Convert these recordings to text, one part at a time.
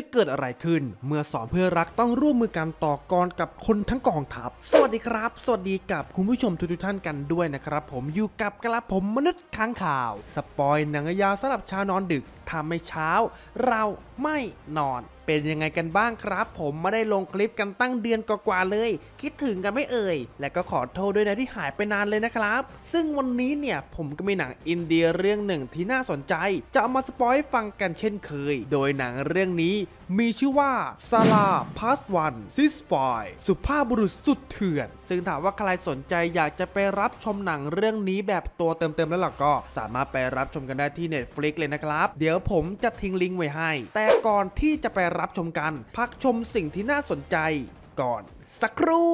จะเกิดอะไรขึ้น เมื่อสองเพื่อรักต้องร่วมมือกันต่อกรกับคนทั้งกองทัพสวัสดีครับ สวัสดีกับคุณผู้ชมทุกท่านกันด้วยนะครับ ผมอยู่กับกระผมมนุษย์ค้างข่าว สปอยหนังยาวสำหรับชาวนอนดึกทำให้เช้า เราไม่นอนเป็นยังไงกันบ้างครับผมไม่ได้ลงคลิปกันตั้งเดือนกว่าๆเลย คิดถึงกันไม่เอ่ย และก็ขอโทษด้วยนะที่หายไปนานเลยนะครับ ซึ่งวันนี้เนี่ยผมก็มีหนังอินเดียเรื่องหนึ่งที่น่าสนใจ จะเอามาสปอยให้ฟังกันเช่นเคยโดยหนังเรื่องนี้มีชื่อว่า ซาลาพาสวันซิสฟอยสุภาพบุรุษสุดเถื่อน ซึ่งถามว่าใครสนใจอยากจะไปรับชมหนังเรื่องนี้แบบตัวเต็มๆแล้วล่ะก็สามารถไปรับชมกันได้ที่ Netflix เลยนะครับ เดี๋ยวผมจะทิ้งลิงก์ไว้ให้ แต่ก่อนที่จะไปรับชมกัน พักชมสิ่งที่น่าสนใจก่อนสักครู่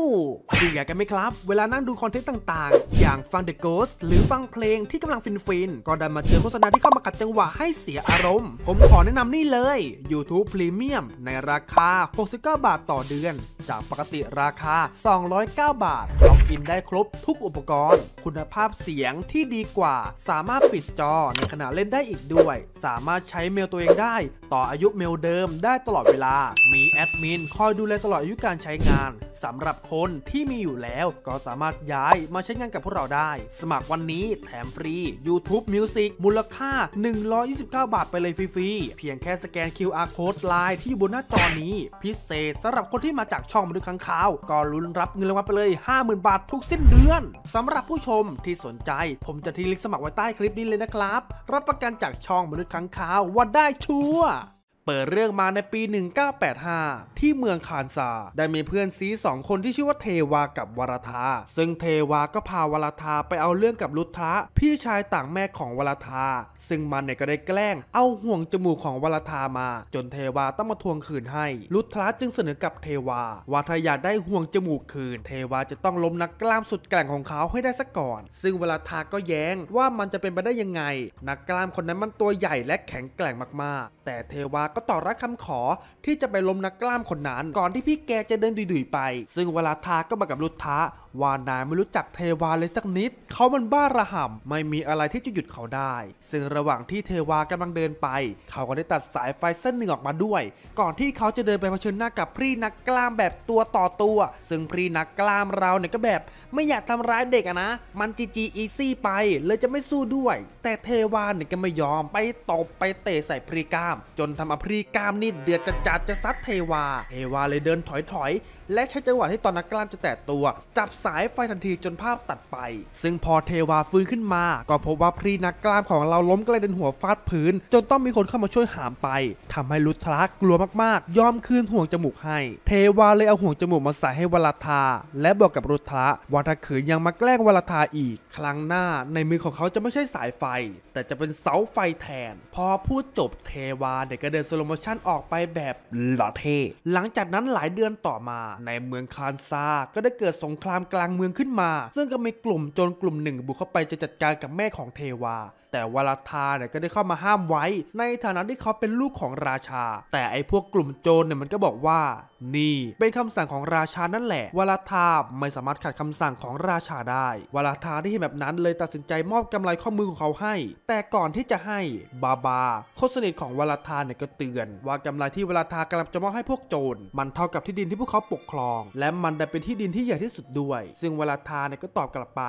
ดูอยากกันไหมครับ เวลานั่งดูคอนเทนต์ต่างๆ อย่างฟัง The Ghost หรือฟังเพลงที่กำลังฟิน ๆ ก็ดันมาเจอโฆษณาที่เข้ามากัดจังหวะให้เสียอารมณ์ ผมขอแนะนำนี่เลย YouTube Premium ในราคา 69 บาทต่อเดือน จากปกติราคา 209 บาท ล็อกอินได้ครบทุกอุปกรณ์ คุณภาพเสียงที่ดีกว่า สามารถปิดจอในขณะเล่นได้อีกด้วย สามารถใช้เมลตัวเองได้ ต่ออายุเมลเดิมได้ตลอดเวลา มีแอดมินคอยดูแลตลอดอายุการใช้งานสำหรับคนที่มีอยู่แล้วก็สามารถย้ายมาใช้งานกับพวกเราได้ สมัครวันนี้แถมฟรี YouTube Music มูลค่า 129 บาทไปเลยฟรีๆ เพียงแค่สแกน QR Code ไลน์ที่อยู่บนหน้าจอนี้ พิเศษสำหรับคนที่มาจากช่องมาดูค้างคาว ก็ลุ้นรับเงินรางวัลไปเลย 50,000บาททุกสิ้นเดือนสำหรับผู้ชมที่สนใจผมจะทิ้งลิงก์สมัครไว้ใต้คลิปนี้เลยนะครับ รับประกันจากช่องมนุษย์ค้างคาวว่าได้ชัวร์เปิดเรื่องมาในปี 1985 ที่เมืองคานซา ได้มีเพื่อนซีสองคนที่ชื่อว่าเทวากับวราธาซึ่งเทวา ก็พาวราธาไปเอาเรื่องกับลุทธะพี่ชายต่างแม่ของวราธาซึ่งมันเนี่ยก็ได้แกล้งเอาห่วงจมูกของวราธามา จนเทวาต้องมาทวงคืนให้ ลุทธะจึงเสนอกับเทวาว่าถ้าอยากได้ห่วงจมูกคืน เทวาจะต้องล้มนักกล้ามสุดแกร่งของเขาให้ได้ซะก่อน ซึ่งวราธาก็แย้งว่ามันจะเป็นไปได้ยังไง นักกล้ามคนนั้นมันตัวใหญ่และแข็งแกร่งมากๆ แต่เทวาก็ต่อรับคำาขอที่จะไปล้มนักกล้ามคนนั้นก่อนที่พี่แกจะเดินดุยๆไป ซึ่งเวลาทาก็มากับลุทธะวานายไม่รู้จักเทวาเลยสักนิด เขามันบ้าระห่ำไม่มีอะไรที่จะหยุดเขาได้ ซึ่งระหว่างที่เทวากำลังเดินไปเขาก็ได้ตัดสายไฟเส้นหนึ่งออกมาด้วย ก่อนที่เขาจะเดินไปเผชิญหน้ากับพรีนักกล้ามแบบตัวต่อตัว ซึ่งพรีนักกล้ามเราเนี่ยก็แบบไม่อยากทำร้ายเด็กนะมันจีจีอีซี่ไป เลยจะไม่สู้ด้วย แต่เทวาเนี่ยก็ไม่ยอมไปตบไปเตะใส่พรีกล้าม จนทำอภพรีกามนี่เดือดจัดจัดจะซัดเทวา เทวาเลยเดินถอยถอยและใช้จังหวะที่ตอนนักกล้ามจะแตะตัว จับสายไฟทันทีจนภาพตัดไป ซึ่งพอเทวาฟื้นขึ้นมา ก็พบว่าพรีนักกล้ามของเราล้มกระเด็นหัวฟาดพื้น จนต้องมีคนเข้ามาช่วยหามไป ทำให้ลุทลักกลัวมากๆ ยอมคืนห่วงจมูกให้ เทวาเลยเอาห่วงจมูกมาใส่ให้วลาทา และบอกกับรุทละว่าถ้าขืนยังมาแกล้งวลาทาอีก ครั้งหน้า ในมือของเขาจะไม่ใช่สายไฟ แต่จะเป็นเสาไฟแทน พอพูดจบเทวาเด็กก็เดินสโลโมชั่นออกไปแบบหล่อเท่หลังจากนั้นหลายเดือนต่อมาในเมืองคานซา ก็ได้เกิดสงครามกลางเมืองขึ้นมา ซึ่งก็มีกลุ่มโจรกลุ่มหนึ่งบุกเข้าไปจะจัดการกับแม่ของเทวาแต่วลาธาเนี่ยก็ได้เข้ามาห้ามไว้ ในฐานะที่เขาเป็นลูกของราชา แต่ไอ้พวกกลุ่มโจรเนี่ยมันก็บอกว่านี่เป็นคำสั่งของราชานั่นแหละวลาธาไม่สามารถขัดคำสั่งของราชาได้วลาธาได้เห็นแบบนั้นเลยตัดสินใจมอบกำไรข้อมือของเขาให้ แต่ก่อนที่จะให้บาบาโคสนิทของวลาธาเนี่ยก็เตือน ว่ากำไรที่วลาธากำลังจะมอบให้พวกโจรมันเท่ากับที่ดินที่พวกเขาปกครอง และมันได้เป็นที่ดินที่ใหญ่ที่สุดด้วย ซึ่งวลาธาเนี่ยก็ตอบกลับไป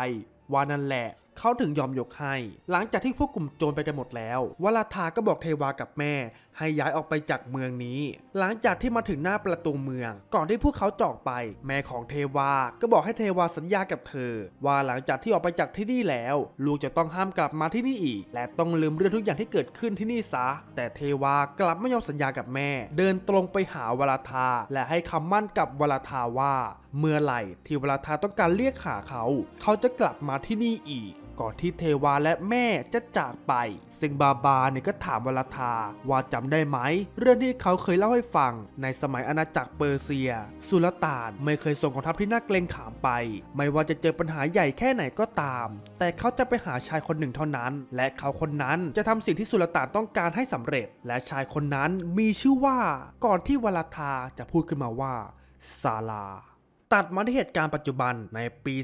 ว่านั่นแหละเขาถึงยอมยกให้ หลังจากที่พวกกลุ่มโจรไปกันหมดแล้ว วลาทาก็บอกเทวากับแม่ ให้ย้ายออกไปจากเมืองนี้ หลังจากที่มาถึงหน้าประตูเมือง ก่อนที่พวกเขาจอกไป แม่ของเทวา ก็บอกให้เทวาสัญญากับเธอ ว่าหลังจากที่ออกไปจากที่นี่แล้ว ลูกจะต้องห้ามกลับมาที่นี่อีก และต้องลืมเรื่องทุกอย่างที่เกิดขึ้นที่นี่ซะ แต่เทวากลับไม่ยอมสัญญากับแม่ เดินตรงไปหาวลาทาและให้คำมั่นกับวลาทาว่าเมื่อไหร่ ที่วลาทาต้องการเรียกหาเขา เขาจะกลับมาที่นี่อีกก่อนที่เทวาและแม่จะจากไปซึ่งบาบาเนี่ยก็ถามวลาทาว่าจำได้ไหม เรื่องที่เขาเคยเล่าให้ฟัง ในสมัยอาณาจักรเปอร์เซียสุลต่านไม่เคยส่งกองทัพที่น่าเกรงขามไป ไม่ว่าจะเจอปัญหาใหญ่แค่ไหนก็ตาม แต่เขาจะไปหาชายคนหนึ่งเท่านั้น และเขาคนนั้นจะทำสิ่งที่สุลต่านต้องการให้สำเร็จและชายคนนั้นมีชื่อว่าก่อนที่วลาทาจะพูดขึ้นมาว่าซาลาตัดมาที่เหตุการณ์ปัจจุบันในปี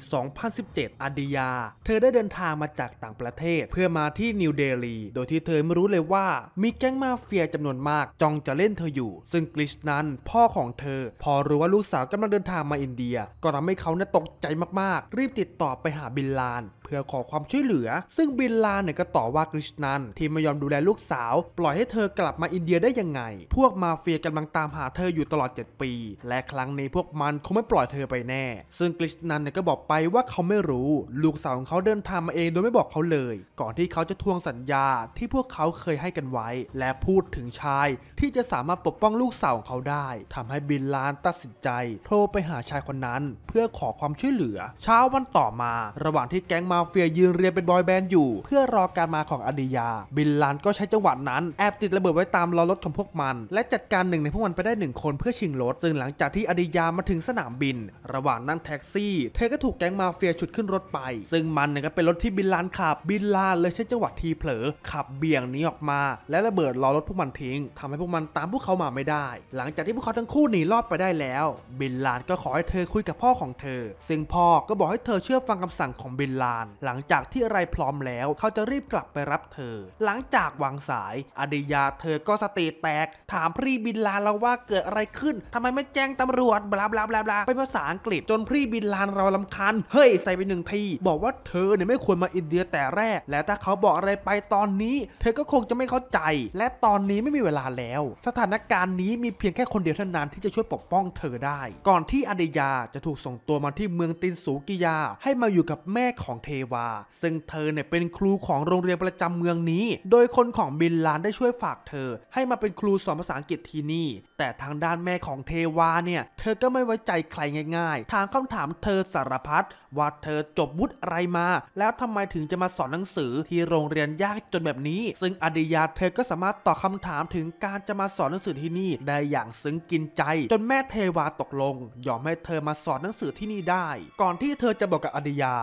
2017อาดิยา เธอได้เดินทางมาจากต่างประเทศ เพื่อมาที่นิวเดลี โดยที่เธอไม่รู้เลยว่า มีแก๊งมาเฟียจำนวนมากจ้องจะเล่นเธออยู่ ซึ่งกริชนั้นพ่อของเธอ พอรู้ว่าลูกสาวกำลังเดินทางมาอินเดีย ก็ทำให้เขาเนี่ยตกใจมากๆ รีบติดต่อไปหาบิลลานพื่อขอความช่วยเหลือ ซึ่งบินลาเนี่ยก็ต่อว่ากริชนันที่ไม่ยอมดูแลลูกสาว ปล่อยให้เธอกลับมาอินเดียได้ยังไง พวกมาเฟียกำลังตามหาเธออยู่ตลอด 7 ปี และครั้งนี้พวกมันคงไม่ปล่อยเธอไปแน่ ซึ่งกริชนันเนี่ยก็บอกไปว่าเขาไม่รู้ ลูกสาวของเขาเดินทางมาเองโดยไม่บอกเขาเลย ก่อนที่เขาจะทวงสัญญาที่พวกเขาเคยให้กันไว้ และพูดถึงชาย ที่จะสามารถปกป้องลูกสาวของเขาได้ ทำให้บินลานตัดสินใจโทรไปหาชายคนนั้น เพื่อขอความช่วยเหลือ เช้าวันต่อมา ระหว่างที่แก๊งมาาเฟียยืนเรียงเป็นบอยแบนด์อยู่เพื่อรอการมาของอดียา บินลันก็ใช้จังหวะนั้น แอบติดระเบิดไว้ตามล้อรถของพวกมัน และจัดการหนึ่งในพวกมันไปได้หนึ่งคนเพื่อชิงรถ ซึ่งหลังจากที่อดียามาถึงสนามบิน ระหว่างนั่งแท็กซี่ เธอก็ถูกแก๊งมาเฟียฉุดขึ้นรถไป ซึ่งมันเนี่ยก็เป็นรถที่บินลันขับบินลันเลยใช้จังหวะทีเผลอ ขับเบี่ยงหนีออกมาและระเบิดล้อรถพวกมันทิ้ง ทำให้พวกมันตามพวกเขามาไม่ได้ หลังจากที่พวกเขาทั้งคู่หนีรอดไปได้แล้ว บินลานก็ขอให้เธอคุยกับพ่อของเธอ ซึ่งพ่อก็บอกให้เธอเชื่อฟังคำสั่งของบินลานหลังจากที่ไรพร้อมแล้ว เขาจะรีบกลับไปรับเธอ หลังจากวางสายอดียาเธอ ก็สติแตก ถามพรีบินลานเราว่าเกิดอะไรขึ้นทำไมไม่แจ้งตำรวจ บลาบลาบลาบลาไปภาษาอังกฤษ จนพรีบินลานเราลำคัน เฮ้ย ใส่ไปหนึ่งทีบอกว่าเธอเนี่ยไม่ควรมาอินเดียแต่แรก และถ้าเขาบอกอะไรไปตอนนี้ เธอก็คงจะไม่เข้าใจ และตอนนี้ไม่มีเวลาแล้ว สถานการณ์นี้มีเพียงแค่คนเดียวเท่านั้นที่จะช่วยปกป้องเธอได้ ก่อนที่อดียาจะถูกส่งตัวมาที่เมืองตินสูกิยา ให้มาอยู่กับแม่ของเทวาซึ่งเธอเนี่ยเป็นครูของโรงเรียนประจำเมืองนี้ โดยคนของบินลานได้ช่วยฝากเธอ ให้มาเป็นครูสอนภาษาอังกฤษที่นี่ แต่ทางด้านแม่ของเทวาเนี่ย เธอก็ไม่ไว้ใจใครง่ายๆถามคำถามเธอสารพัดว่าเธอจบวุฒิอะไรมา แล้วทำไมถึงจะมาสอนหนังสือที่โรงเรียนยากจนแบบนี้ ซึ่งอดิยาเธอก็สามารถตอบคาถามถึงการจะมาสอนหนังสือที่นี่ ได้อย่างซึ้งกินใจ จนแม่เทวาตกลงยอมให้เธอมาสอนหนังสือที่นี่ได้ ก่อนที่เธอจะบอกกับอดิยา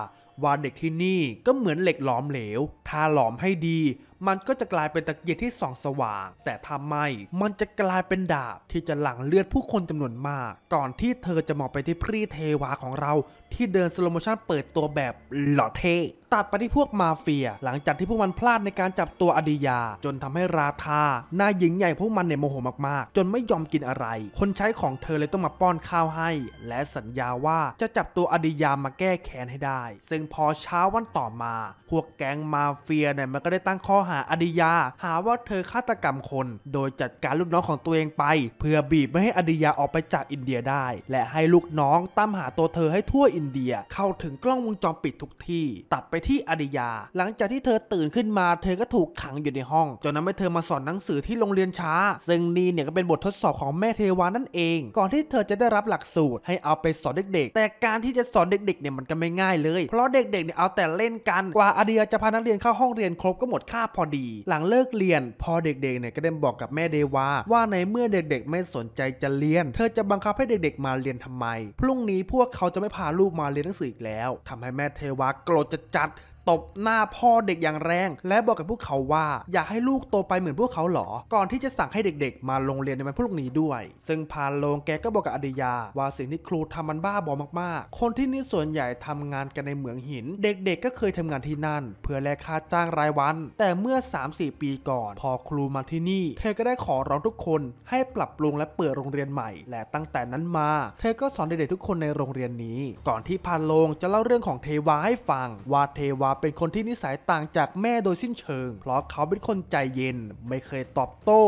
ว่าเด็กที่นี่ก็เหมือนเหล็กหลอมเหลวถ้าหลอมให้ดีมันก็จะกลายเป็นตะเกียงที่ส่อง สว่าง แต่ถ้าไม่มันจะกลายเป็นดาบที่จะหลั่งเลือดผู้คนจำนวนมาก ก่อนที่เธอจะมองไปที่พรีเทวาของเราที่เดินสโลโมชั่นเปิดตัวแบบหล่อเท่ตัดไปที่พวกมาเฟีย หลังจากที่พวกมันพลาดในการจับตัวอดียา จนทำให้ราธาหน้าหญิงใหญ่พวกมันเนี่ยโมโหมากๆ จนไม่ยอมกินอะไร คนใช้ของเธอเลยต้องมาป้อนข้าวให้ และสัญญาว่าจะจับตัวอดียามาแก้แค้นให้ได้ ซึ่งพอเช้าวันต่อมา พวกแก๊งมาเฟียเนี่ยมันก็ได้ตั้งข้อหาอดิยา หาว่าเธอฆาตกรรมคนโดยจัดการลูกน้องของตัวเองไป เพื่อบีบไม่ให้อดิยาออกไปจากอินเดียได้ และให้ลูกน้องตามหาตัวเธอให้ทั่วอินเดียเข้าถึงกล้องวงจรปิดทุกที่ตัดไปที่อดิยา หลังจากที่เธอตื่นขึ้นมาเธอก็ถูกขังอยู่ในห้องจนทำให้เธอมาสอนหนังสือที่โรงเรียนช้า ซึ่งนี่เนี่ยก็เป็นบททดสอบของแม่เทวานั่นเอง ก่อนที่เธอจะได้รับหลักสูตร ให้เอาไปสอนเด็กๆ แต่การที่จะสอนเด็กๆเนี่ยมันก็ไม่ง่ายเลย เพราะเด็กๆเนี่ยเอาแต่เล่นกันกว่าอดิยาจะพานักเรียนเข้าห้องเรียนครบก็หมดค่าบพอดีหลังเลิกเรียนพอเด็กๆเนี่ยก็ได้บอกกับแม่เดวา ว่าในเมื่อเด็กๆไม่สนใจจะเรียน เธอจะบังคับให้เด็กๆมาเรียนทำไม พรุ่งนี้พวกเขาจะไม่พาลูกมาเรียนหนังสืออีกแล้ว ทำให้แม่เทวาโกรธจัดตบหน้าพ่อเด็กอย่างแรง และบอกกับพวกเขาว่าอยากให้ลูกโตไปเหมือนพวกเขาหรอก่อนที่จะสั่งให้เด็กๆ มาโรงเรียนในวันพรุ่งนี้ด้วย ซึ่งพานโลงแกก็บอกกับอดิยาว่าสิ่งที่ครูทำมันบ้าบอมากๆ คนที่นี่ส่วนใหญ่ทำงานกันในเหมืองหิน เด็กๆ ก็เคยทำงานที่นั่น เพื่อแลกค่าจ้างรายวัน แต่เมื่อ 3-4 ปีก่อน พอครูมาที่นี่ เธอก็ได้ขอร้องทุกคนให้ปรับปรุงและเปิดโรงเรียนใหม่และตั้งแต่นั้นมา เธอก็สอนเด็กๆทุกคนในโรงเรียนนี้ ก่อนที่พานโลงจะเล่าเรื่องของเทวาให้ฟังว่าเทวาเป็นคนที่นิสัยต่างจากแม่โดยสิ้นเชิง เพราะเขาเป็นคนใจเย็นไม่เคยตอบโต้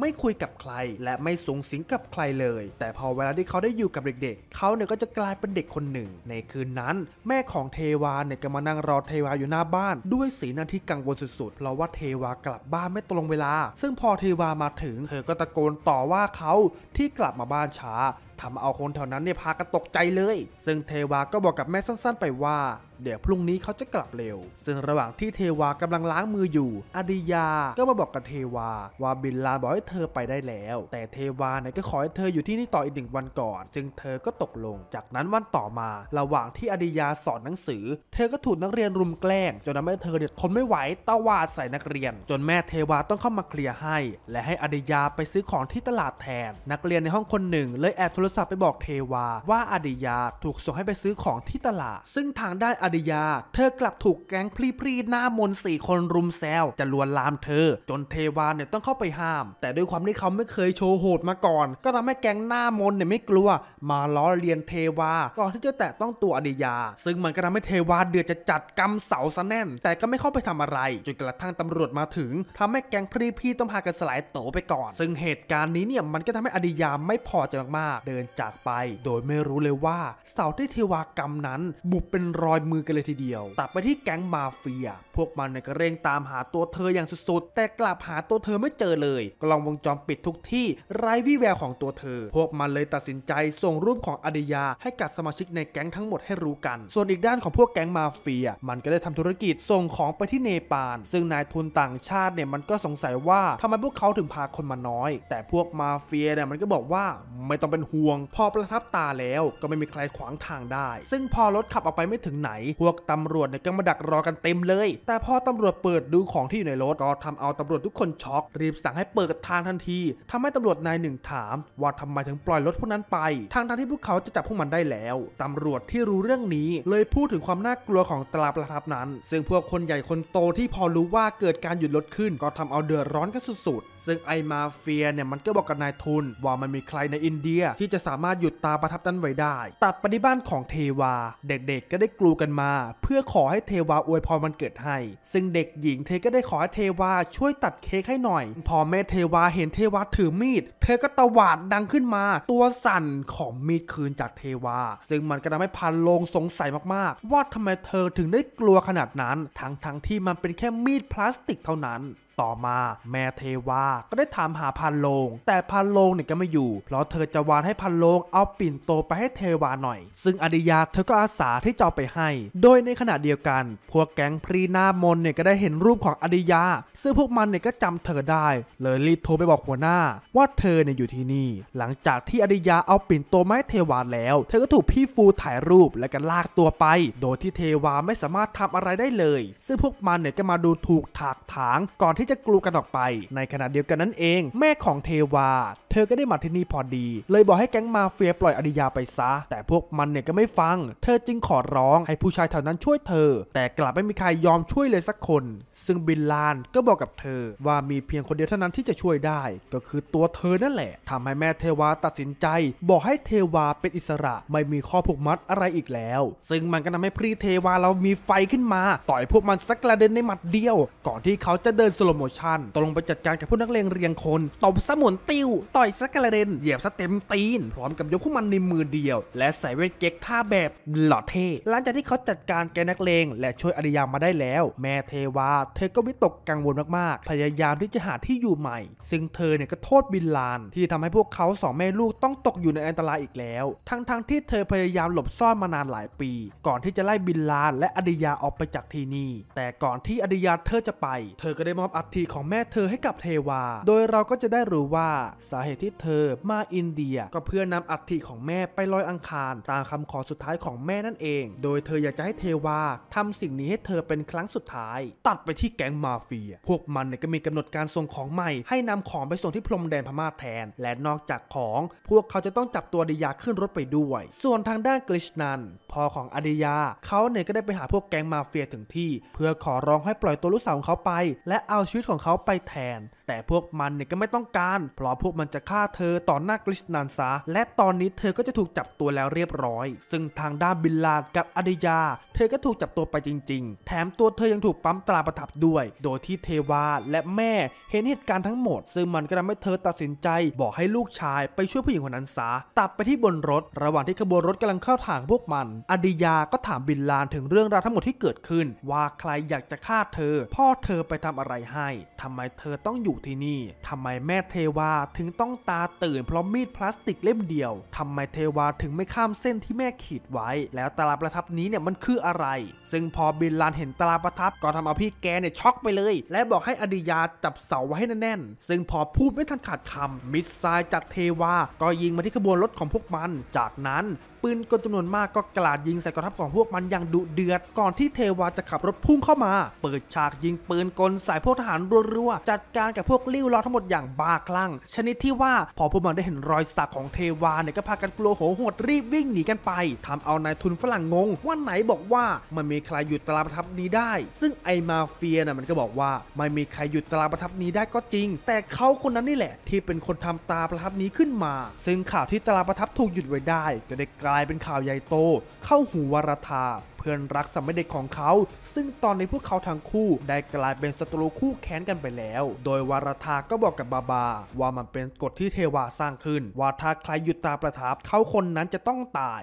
ไม่คุยกับใครและไม่สูงสิงกับใครเลย แต่พอเวลาที่เขาได้อยู่กับเด็กๆ เขาเนี่ยก็จะกลายเป็นเด็กคนหนึ่ง ในคืนนั้น แม่ของเทวาเนี่ยก็มานั่งรอเทวาอยู่หน้าบ้าน ด้วยสีหน้าที่กังวลสุดๆเพราะว่าเทวากลับบ้านไม่ตรงเวลา ซึ่งพอเทวามาถึง เธอก็ตะโกนต่อว่าเขาที่กลับมาบ้านช้าทำเอาคนแถวนั้นเนี่ยพากันตกใจเลย ซึ่งเทวา ก็บอกกับแม่สั้น ๆไปว่า เดี๋ยวพรุ่งนี้เขาจะกลับเร็ว ซึ่งระหว่างที่เทวากำลังล้างมืออยู่ อดิยา ก็มาบอกกับเทวา ว่าบินลาบอกให้เธอไปได้แล้ว แต่เทวาเนี่ยก็ขอให้เธออยู่ที่นี่ต่ออีกหนึ่งวันก่อน ซึ่งเธอก็ตกลง จากนั้นวันต่อมา ระหว่างที่อดิยาสอนหนังสือ เธอก็ถูกนักเรียนรุมแกล้งจนทำให้เธอเดือดทนไม่ไหวตวาดใส่นักเรียน จนแม่เทวาต้องเข้ามาเคลียร์ให้ และให้อดิยาไปซื้อของที่ตลาดแทน นักเรียนในห้องคนหนึ่งเลยแอบโทรรศัพท์ไปบอกเทวาว่าอดิยาถูกส่งให้ไปซื้อของที่ตลาด ซึ่งทางด้านอดิยา เธอกลับถูกแก๊งพรีพรี หน้ามนสี่คนรุมแซวจะลวนลามเธอ จนเทวาเนี่ยต้องเข้าไปห้าม แต่ด้วยความที่เขาไม่เคยโชว์โหดมาก่อน ก็ทำให้แก๊งหน้ามนเนี่ยไม่กลัว มาล้อเลียนเทวา ก่อนที่จะแตะต้องตัวอดิยา ซึ่งมันก็ทำให้เทวาเดือดจะจัดกำเสาซะแน่น แต่ก็ไม่เข้าไปทำอะไร จนกระทั่งตำรวจมาถึง ทำให้แก๊งพรีพรีต้องพากันสลายโตไปก่อน ซึ่งเหตุการณ์นี้เนี่ยมันก็ทำให้อดิยาไม่พอใจมากๆเดดินจากไป โดยไม่รู้เลยว่าเสาที่เทวากรรมนั้นบุบเป็นรอยมือกันเลยทีเดียว ตัดไปที่แก๊งมาเฟีย พวกมันในก็เร่งตามหาตัวเธออย่างสุดๆแต่กลับหาตัวเธอไม่เจอเลยกล้องวงจรปิดทุกที่ไร้วี่แววของตัวเธอ พวกมันเลยตัดสินใจส่งรูปของอดียาให้กับสมาชิกในแก๊งทั้งหมดให้รู้กัน ส่วนอีกด้านของพวกแก๊งมาเฟียมันก็ได้ทำธุรกิจส่งของไปที่เนปาล ซึ่งนายทุนต่างชาติเนี่ยมันก็สงสัยว่าทำไมพวกเขาถึงพาคนมาน้อย แต่พวกมาเฟียเนี่ยมันก็บอกว่าไม่ต้องเป็นห่ววงพอประทับตาแล้วก็ไม่มีใครขวางทางได้ ซึ่งพอรถขับออกไปไม่ถึงไหน พวกตำรวจเนี่ยก็มาดักรอกันเต็มเลย แต่พอตำรวจเปิดดูของที่อยู่ในรถก็ทำเอาตำรวจทุกคนช็อกรีบสั่งให้เปิดทางทันทีทำให้ตำรวจนายหนึ่งถาม ว่าทำไมถึงปล่อยรถพวกนั้นไป ทางทางที่พวกเขาจะจับพวกมันได้แล้ว ตำรวจที่รู้เรื่องนี้เลยพูดถึงความน่ากลัวของตราประทับนั้น ซึ่งพวกคนใหญ่คนโตที่พอรู้ว่าเกิดการหยุดรถขึ้น ก็ทำเอาเดือดร้อนกันสุดๆ ซึ่งไอมาเฟียเนี่ยมันก็บอกกับนายทุน ว่ามันมีใครในอินเดียที่จะจะสามารถหยุดตาประทับนั้นไว้ได้ ตัดปฏิบ้านของเทวาเด็กๆก็ได้กลูกันมา เพื่อขอให้เทวาอวยพรมันเกิดให้ ซึ่งเด็กหญิงเธอก็ได้ขอให้เทวา ช่วยตัดเค้กให้หน่อย พอแม่เทวาเห็นเทวาถือมีดเธอก็ตวาดดังขึ้นมา ตัวสั่นของมีดคืนจากเทวาซึ่งมันก็ทำให้พันลงสงสัยมากๆว่าทำไมเธอถึงได้กลัวขนาดนั้น ทั้งๆที่มันเป็นแค่มีดพลาสติกเท่านั้นต่อมา แม่เทวาก็ได้ถามหาพันโลงแต่พันโลงเนี่ยก็ไม่อยู่เพราะเธอจะวานให้พันโลงเอาปิ่นโตไปให้เทวาหน่อย ซึ่งอดิยาเธอก็อาสาที่จะไปให้ โดยในขณะเดียวกัน พวกแก๊งพรีนามนเนี่ยก็ได้เห็นรูปของอดิยาซึ่งพวกมันเนี่ยก็จำเธอได้ เลยรีบโทรไปบอกหัวหน้า ว่าเธอเนี่ยอยู่ที่นี่หลังจากที่อดิยาเอาปิ่นโตไม้เทวาแล้วเธอก็ถูกพี่ฟูถ่ายรูปและก็ลากตัวไป โดยที่เทวาไม่สามารถทำอะไรได้เลย ซึ่งพวกมันเนี่ยก็มาดูถูกถากถางก่อนที่ที่จะกลูกันออกไปในขณะเดียวกันนั้นเอง แม่ของเทวา เธอก็ได้มาที่นี่พอดี เลยบอกให้แก๊งมาเฟียปล่อยอดิยาไปซะ แต่พวกมันเนี่ยก็ไม่ฟัง เธอจึงขอร้องให้ผู้ชายแถวนั้นช่วยเธอ แต่กลับไม่มีใครยอมช่วยเลยสักคน ซึ่งบินลานก็บอกกับเธอว่ามีเพียงคนเดียวเท่านั้นที่จะช่วยได้ ก็คือตัวเธอนั่นแหละ ทำให้แม่เทวาตัดสินใจ บอกให้เทวาเป็นอิสระไม่มีข้อผูกมัดอะไรอีกแล้ว ซึ่งมันก็ทำให้พรีเทวาเรามีไฟขึ้นมา ต่อยพวกมันสักกระเด็นในหมัดเดียว ก่อนที่เขาจะเดินสลบมชั่นตกลงไปจัดการกับพวกนักเลงเรียงคน ตบสมุนติวต่อยสักกระเด็นเหยียบสเต็มตีน พร้อมกับยกพวกมันในมือเดียว และใส่เวทเก็กท่าแบบหล่อเท่หลังจากที่เขาจัดการแกนักเลงและช่วยอริยามาได้แล้ว แม่เทวาเธอก็วิตกกังวลมากๆ พยายามที่จะหาที่อยู่ใหม่ ซึ่งเธอเนี่ยก็โทษบินลานที่ทำให้พวกเขาสองแม่ลูกต้องตกอยู่ในอันตรายอีกแล้ว ทั้งๆทที่เธอพยายามหลบซ่อนมานานหลายปี ก่อนที่จะไล่บินลานและอดิยาออกไปจากที่นี่แต่ก่อนที่อดิยาเธอจะไป เธอก็ได้มอบอัพทีของแม่เธอให้กับเทวาโดยเราก็จะได้รู้ว่าสาเหตุที่เธอมาอินเดีย ก็เพื่อนำอัฐิของแม่ไปลอยอังคารตามคำขอสุดท้ายของแม่นั่นเอง โดยเธออยากจะให้เทวาทำสิ่งนี้ให้เธอเป็นครั้งสุดท้าย ตัดไปที่แก๊งมาเฟีย พวกมันเนี่ยก็มีกำหนดการส่งของใหม่ ให้นำของไปส่งที่พรมแดนพม่าแทนและนอกจากของ พวกเขาจะต้องจับตัวดิยาขึ้นรถไปด้วย ส่วนทางด้านกริชนันพ่อของอดิยาเขาเนี่ยก็ได้ไปหาพวกแก๊งมาเฟียถึงที่ เพื่อขอร้องให้ปล่อยตัวลูกสาวของเขาไป และเอาชชีวิตของเขาไปแทนแต่พวกมันเนี่ยก็ไม่ต้องการ เพราะพวกมันจะฆ่าเธอต่อหน้ากริชนานซาและตอนนี้เธอก็จะถูกจับตัวแล้วเรียบร้อย ซึ่งทางด้านบิลลาดกับอดิยาเธอก็ถูกจับตัวไปจริงๆ แถมตัวเธอยังถูกปั๊มตราประทับด้วย โดยที่เทวาและแม่เห็นเหตุการณ์ทั้งหมด ซึ่งมันก็ทำให้เธอตัดสินใจ บอกให้ลูกชายไปช่วยผู้หญิงคนนั้นซะตับไปที่บนรถ ระหว่างที่ขบวนรถกำลังเข้าทางพวกมัน อดิยาก็ถามบิลลานถึงเรื่องราวทั้งหมดที่เกิดขึ้นว่าใครอยากจะฆ่าเธอ พ่อเธอไปทำอะไรให้ ทำไมเธอต้องอยูู่่ที่นี่ทำไมแม่เทวาถึงต้องตาตื่นเพราะมีดพลาสติกเล่มเดียว ทำไมเทวาถึงไม่ข้ามเส้นที่แม่ขีดไว้ แล้วตราประทับนี้เนี่ยมันคืออะไร ซึ่งพอบินลานเห็นตราประทับก็ทำเอาพี่แกเนี่ยช็อกไปเลย และบอกให้อดิยาจับเสาไว้ให้แน่นๆซึ่งพอพูดไม่ทันขาดคำมิสไซล์จากเทวา ก็ยิงมาที่ขบวนรถของพวกมัน จากนั้นปืนกลจำนวนมากก็กลาดยิงใส่กองทัพของพวกมันอย่างดุเดือดก่อนที่เทวาจะขับรถพุ่งเข้ามา เปิดฉากยิงปืนกลใส่พวกทหารรัวๆจัดการกับพวกลิ้วล้อทั้งหมดอย่างบ้าคลั่งชนิดที่ว่าพอพวกมันได้เห็นรอยสักของเทวาเนี่ยก็พากันกลัวโหหดรีบวิ่งหนีกันไป ทำเอานายทุนฝรั่งงง ว่าไหนบอกว่า มันมีใครหยุดตราประทับนี้ได้ ซึ่งไอมาเฟียน่ะมันก็บอกว่า ไม่มีใครหยุดตราประทับนี้ได้ก็จริง แต่เขาคนนั้นนี่แหละที่เป็นคนทำตาประทับนี้ขึ้นมา ซึ่งข่าวที่ตราประทับถูกหยุดไว้ได้ก็ได้กลายเป็นข่าวใหญ่โต เข้าหูวรธาพื่อนรักสมัยเด็กของเขา ซึ่งตอนในพวกเขาทั้งคู่ได้กลายเป็นศัตรูคู่แค้นกันไปแล้ว โดยวารธาก็บอกกับบาบา ว่ามันเป็นกฎที่เทวาสร้างขึ้น ว่าถ้าใครหยุดตาประทับเขาคนนั้นจะต้องตาย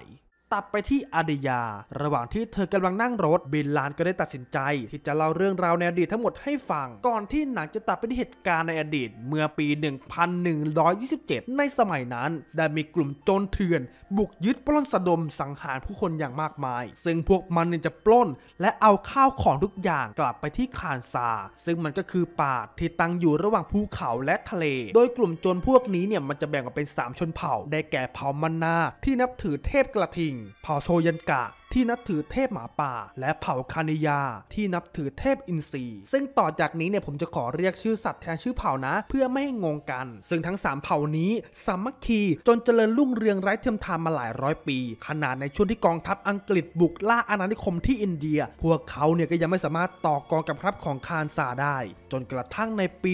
ตัดไปที่อาดียา ระหว่างที่เธอกำลังนั่งรถ บินลานก็ได้ตัดสินใจ ที่จะเล่าเรื่องราวในอดีตทั้งหมดให้ฟัง ก่อนที่หนังจะตัดไปที่เหตุการณ์ในอดีต เมื่อปี 1127 ในสมัยนั้นได้มีกลุ่มโจรเถื่อน บุกยึดปล้นสะดมสังหารผู้คนอย่างมากมาย ซึ่งพวกมันจะปล้น และเอาข้าวของทุกอย่างกลับไปที่คานซา ซึ่งมันก็คือป่าที่ตั้งอยู่ระหว่างภูเขาและทะเล โดยกลุ่มโจรพวกนี้เนี่ยมันจะแบ่งออกเป็น3ชนเผ่า ได้แก่เผ่ามันนา ที่นับถือเทพกระทิงงเผ่าโซยันกะที่นับถือเทพหมาป่า และเผ่าคานิยา ที่นับถือเทพอินทรีซึ่งต่อจากนี้เนี่ยผมจะขอเรียกชื่อสัตว์แทนชื่อเผ่านะเพื่อไม่ให้งงกัน ซึ่งทั้ง 3 เผ่านี้สามัคคี จนเจริญรุ่งเรืองไร้เทียมทานมาหลายร้อยปี ขนาดในช่วงที่กองทัพอังกฤษบุกล่าอาณานิคมที่อินเดีย พวกเขาเนี่ยก็ยังไม่สามารถต่อกองกครับของคานซาได้ จนกระทั่งในปี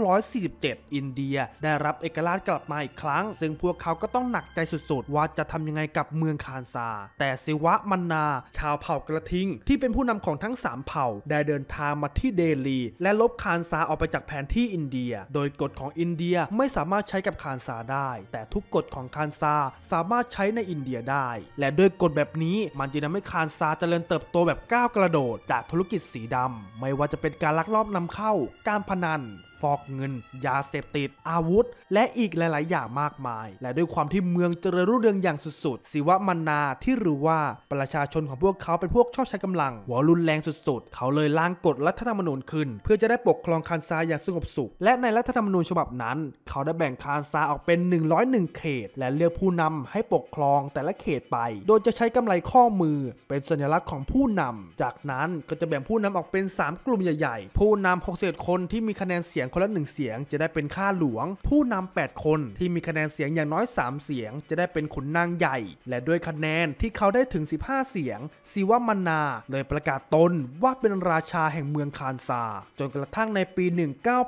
1947อินเดีย ได้รับเอกราชกลับมาอีกครั้ง ซึ่งพวกเขา ก็ต้องหนักใจสุดๆว่าจะทำยังไงกับเมืองคานซา แต่ซิวะมันนา ชาวเผ่ากระทิงที่เป็นผู้นำของทั้ง3เผ่าได้เดินทางมาที่เดลี และลบคานซาออกไปจากแผนที่อินเดีย โดยกฎของอินเดียไม่สามารถใช้กับคานซาได้ แต่ทุกกฎของคานซาสามารถใช้ในอินเดียได้ และด้วยกฎแบบนี้มันจึงทำให้คานซาเจริญเติบโตแบบก้าวกระโดดจากธุรกิจสีดำ ไม่ว่าจะเป็นการลักลอบนำเข้า การพนันฟอกเงิน ยาเสพติด อาวุธ และอีกหลายๆอย่างมากมาย และด้วยความที่เมืองเจริญรุ่งเรืองอย่างสุดๆศิวมันาที่รู้ว่าประชาชนของพวกเขาเป็นพวกชอบใช้กำลังหัวรุนแรงสุดๆ เขาเลยล้างกฎรัฐธรรมนูญขึ้น เพื่อจะได้ปกครองคานซาอย่างสงบสุขและในรัฐธรรมนูญ ฉบับนั้น เขาได้แบ่งคานซาออกเป็น 101 เขต และเลือกผู้นำให้ปกครองแต่ละเขตไป โดยจะใช้กำไรข้อมือเป็นสัญลักษณ์ของผู้นำ จากนั้นก็จะแบ่งผู้นำออกเป็น3กลุ่มใหญ่ๆ ผู้นำ6ษคนที่มีคะแนนเสียงคนละ 1 เสียงจะได้เป็นข้าหลวงผู้นำ8คนที่มีคะแนนเสียงอย่างน้อย3เสียงจะได้เป็นขุนนางใหญ่ และด้วยคะแนนที่เขาได้ถึง15เสียงซิวมานาเลยประกาศตนว่าเป็นราชาแห่งเมืองคานซาจนกระทั่งในปี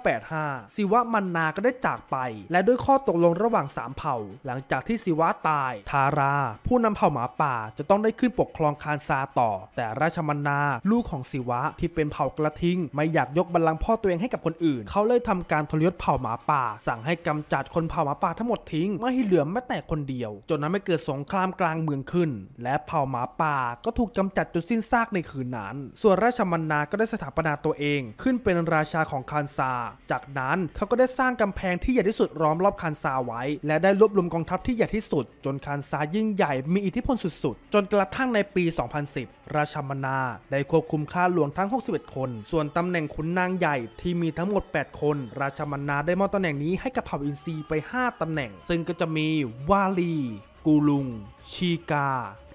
1985ซิวมานาก็ได้จากไป และด้วยข้อตกลงระหว่าง3เผ่าหลังจากที่ซิวะตาย ทารา ผู้นำเผ่าหมาป่าจะต้องได้ขึ้นปกครองคานซาต่อ แต่ราชมันนา ลูกของซิวะที่เป็นเผ่ากระทิงไม่อยากยกบัลลังก์พ่อตัวเองให้กับคนอื่นเขาเลลยทำการทรยศเผ่าหมาป่า สั่งให้กำจัดคนเผ่าหมาป่าทั้งหมดทิ้งไม่ให้เหลือแม้แต่คนเดียว จนนั้นไม่เกิดสงครามกลางเมืองขึ้น และเผ่าหมาป่าก็ถูกกำจัดจนสิ้นซากในคืนนั้น ส่วนราชมันนาก็ได้สถาปนาตัวเอง ขึ้นเป็นราชาของคานซา จากนั้นเขาก็ได้สร้างกำแพงที่ใหญ่ที่สุดล้อมรอบคานซาไว้ และได้รวบรวมกองทัพที่ใหญ่ที่สุด จนคานซายิ่งใหญ่มีอิทธิพลสุด ๆ จนกระทั่งในปี 2010ราชมนาได้ควบคุมข้าหลวงทั้ง 61 คน ส่วนตำแหน่งขุนนางใหญ่ที่มีทั้งหมด 8 คน ราชมนาได้มอบตำแหน่งนี้ให้กับเผ่าอินทรีไป 5ตำแหน่ง ซึ่งก็จะมีวาลี กูลุง ชีกา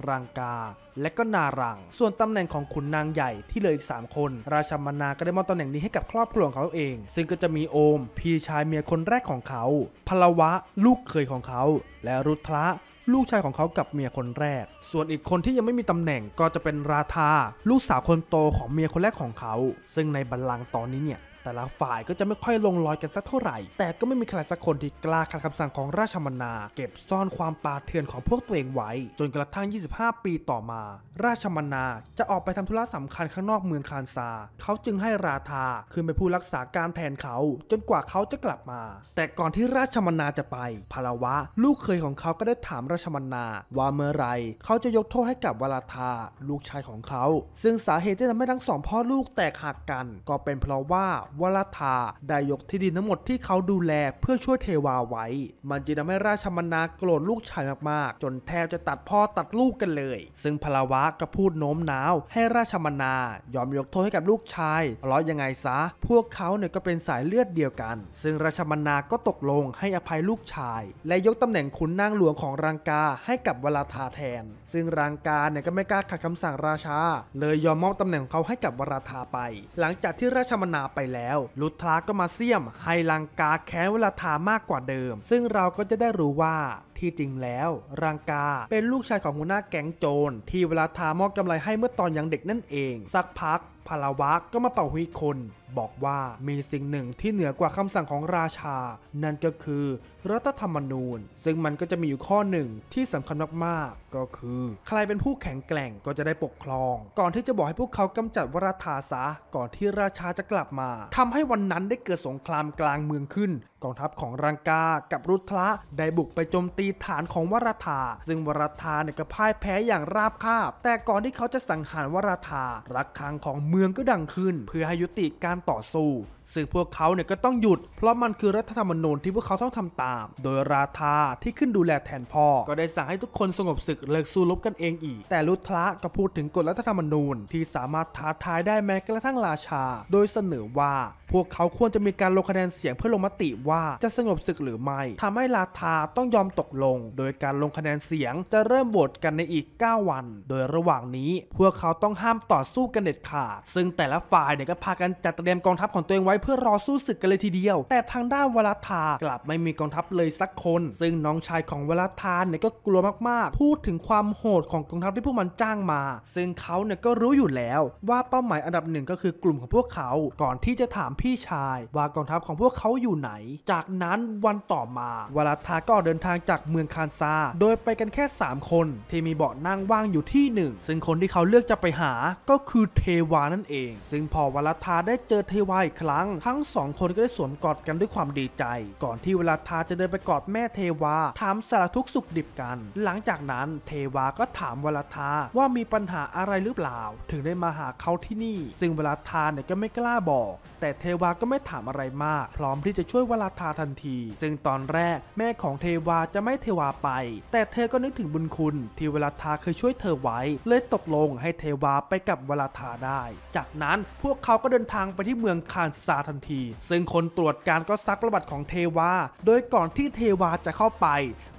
รังกา และก็นารังส่วนตำแหน่งของขุนนางใหญ่ที่เหลืออีก 3 คน ราชมนาก็ได้มอบตำแหน่งนี้ให้กับครอบครัวของเขาเอง ซึ่งก็จะมีโอมพี่ชายเมียคนแรกของเขา พลวะลูกเคยของเขา และรุทระลูกชายของเขากับเมียคนแรก ส่วนอีกคนที่ยังไม่มีตำแหน่งก็จะเป็นราธาลูกสาวคนโตของเมียคนแรกของเขา ซึ่งในบัลลังก์ตอนนี้เนี่ยแต่ละฝ่ายก็จะไม่ค่อยลงรอยกันสักเท่าไหร่ แต่ก็ไม่มีใครสักคนที่กล้าขัดคำสั่งของราชมนา เก็บซ่อนความปาเถื่อนของพวกตัวเองไว้ จนกระทั่ง 25 ปีต่อมา ราชมนาจะออกไปทำธุระสำคัญข้างนอกเมืองคานซา เขาจึงให้ราธาขึ้นไปผู้รักษาการแทนเขา จนกว่าเขาจะกลับมา แต่ก่อนที่ราชมนาจะไปพลาวะลูกเคยของเขา ก็ได้ถามราชมนาว่าเมื่อไรเขาจะยกโทษให้กับวราธาลูกชายของเขา ซึ่งสาเหตุที่ทำให้ทั้งสองพ่อลูกแตกหักกัน ก็เป็นเพราะว่าวราธาได้ยกที่ดินทั้งหมดที่เขาดูแลเพื่อช่วยเทวาไว้ มันจึงทำให้ราชมนาโกรธลูกชายมากๆจนแทบจะตัดพ่อตัดลูกกันเลย ซึ่งพลาวะก็พูดโน้มน้าวให้ราชมนายอมยกโทษให้กับลูกชายเพราะยังไงซะ พวกเขาเนี่ยก็เป็นสายเลือดเดียวกัน ซึ่งราชมนาก็ตกลง ให้อภัยลูกชาย และยกตำแหน่งขุนนางหลวงของรังกาให้กับวราธาแทน ซึ่งรังกาเนี่ยก็ไม่กล้าขัดคำสั่งราชา เลยยอมมอบตำแหน่งเขาให้กับวราธาไป หลังจากที่ราชมนาไปแล้วแล้วลุทราก็มาเสี่ยมให้ลังกาแค้นเวลาทามากกว่าเดิม ซึ่งเราก็จะได้รู้ว่า ที่จริงแล้ว รังกาเป็นลูกชายของหัวหน้าแก๊งโจรที่เวลาทามอบกำไรให้เมื่อตอนยังเด็กนั่นเอง สักพักพลาวักก็มาเป่าหุยคนบอกว่ามีสิ่งหนึ่งที่เหนือกว่าคำสั่งของราชา นั่น ก็คือรัฐธรรมนูญ ซึ่งมันก็จะมีอยู่ข้อหนึ่งที่สำคัญมากๆก็คือ ใครเป็นผู้แข็งแกร่งก็จะได้ปกครอง ก่อนที่จะบอกให้พวกเขากำจัดวราธาซะก่อนที่ราชาจะกลับมาทำให้วันนั้นได้เกิดสงครามกลางเมืองขึ้นกองทัพของรังกากับรุทธะได้บุกไปโจมตีฐานของวราธาซึ่งวราธาเนี่ยก็พ่ายแพ้อย่างราบคาบแต่ก่อนที่เขาจะสังหารวราธารักครังของเมืองก็ดังขึ้น เพื่อให้ยุติการการต่อสู้ซึ่งพวกเขาเนี่ยก็ต้องหยุด เพราะมันคือรัฐธรรมนูญที่พวกเขาต้องทำตาม โดยราธาที่ขึ้นดูแลแทนพ่อ ก็ได้สั่งให้ทุกคนสงบศึกเลิกสู้รบกันเองอีก แต่ลุทละก็พูดถึงกฎรัฐธรรมนูญที่สามารถท้าทายได้แม้กระทั่งราชา โดยเสนอว่าพวกเขาควรจะมีการลงคะแนนเสียงเพื่อลงมติว่า จะสงบศึกหรือไม่ ทำให้ราธาต้องยอมตกลง โดยการลงคะแนนเสียงจะเริ่มโหวตกันในอีก 9 วัน โดยระหว่างนี้พวกเขาต้องห้ามต่อสู้กันเด็ดขาดซึ่งแต่ละฝ่ายเนี่ยก็พากันจัดเตรียมกองทัพของตัวเองไว้เพื่อรอสู้ศึกกันเลยทีเดียว แต่ทางด้านวลาทากลับไม่มีกองทัพเลยสักคน ซึ่งน้องชายของวลาทาเนี่ยก็กลัวมากๆ พูดถึงความโหดของกองทัพที่พวกมันจ้างมา ซึ่งเขาเนี่ยก็รู้อยู่แล้วว่าเป้าหมายอันดับหนึ่งก็คือกลุ่มของพวกเขา ก่อนที่จะถามพี่ชายว่ากองทัพของพวกเขาอยู่ไหน จากนั้นวันต่อมาวลาทาก็เดินทางจากเมืองคานซา โดยไปกันแค่3คนที่มีเบาะนั่งว่างอยู่ที่หนึ่งซึ่งคนที่เขาเลือกจะไปหา ก็คือเทวานั่นเอง ซึ่งพอวลาทาได้เจอเทวาอีกครั้งงทั้งสองคนก็ได้สวมกอดกันด้วยความดีใจ ก่อนที่เวลาทาจะเดินไปกอดแม่เทวาถามสารทุกสุขดิบกัน หลังจากนั้นเทวาก็ถามเวลาทาว่ามีปัญหาอะไรหรือเปล่า ถึงได้มาหาเขาที่นี่ ซึ่งเวลาทาเนี่ยก็ไม่กล้าบอก แต่เทวาก็ไม่ถามอะไรมากพร้อมที่จะช่วยเวลาทาทันที ซึ่งตอนแรกแม่ของเทวาจะไม่เทวาไป แต่เธอก็นึกถึงบุญคุณ ที่เวลาทาเคยช่วยเธอไว้ เลยตกลงให้เทวาไปกับเวลาทาได้ จากนั้นพวกเขาก็เดินทางไปที่เมืองคานซัาทันทีซึ่งคนตรวจการก็ซักประวัติของเทวา โดยก่อนที่เทวาจะเข้าไป